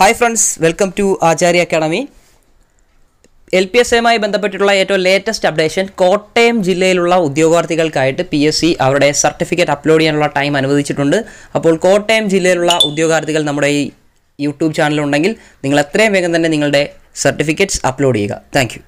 hi friends welcome to Acharya academy L P S എമായി ബന്ധപ്പെട്ടിട്ടുള്ള ഏറ്റവും ലേറ്റസ്റ്റ് അപ്ഡേഷൻ കോട്ടയം ജില്ലയിലുള്ള ഉദ്യോഗാർത്ഥികൾക്കായിട്ട് പി എസ് സി അവരുടെ സർട്ടിഫിക്കറ്റ് അപ്ലോഡ് ചെയ്യാനുള്ള ടൈം അനുവദിച്ചിട്ടുണ്ട് അപ്പോൾ കോട്ടയം ജില്ലയിലുള്ള ഉദ്യോഗാർത്ഥികൾ നമ്മുടെ ഈ യൂട്യൂബ് ചാനലുണ്ടെങ്കിൽ നിങ്ങൾ എത്രയും വേഗം തന്നെ നിങ്ങളുടെ സർട്ടിഫിക്കറ്റ്സ് അപ്ലോഡ് ചെയ്യുക താങ്ക്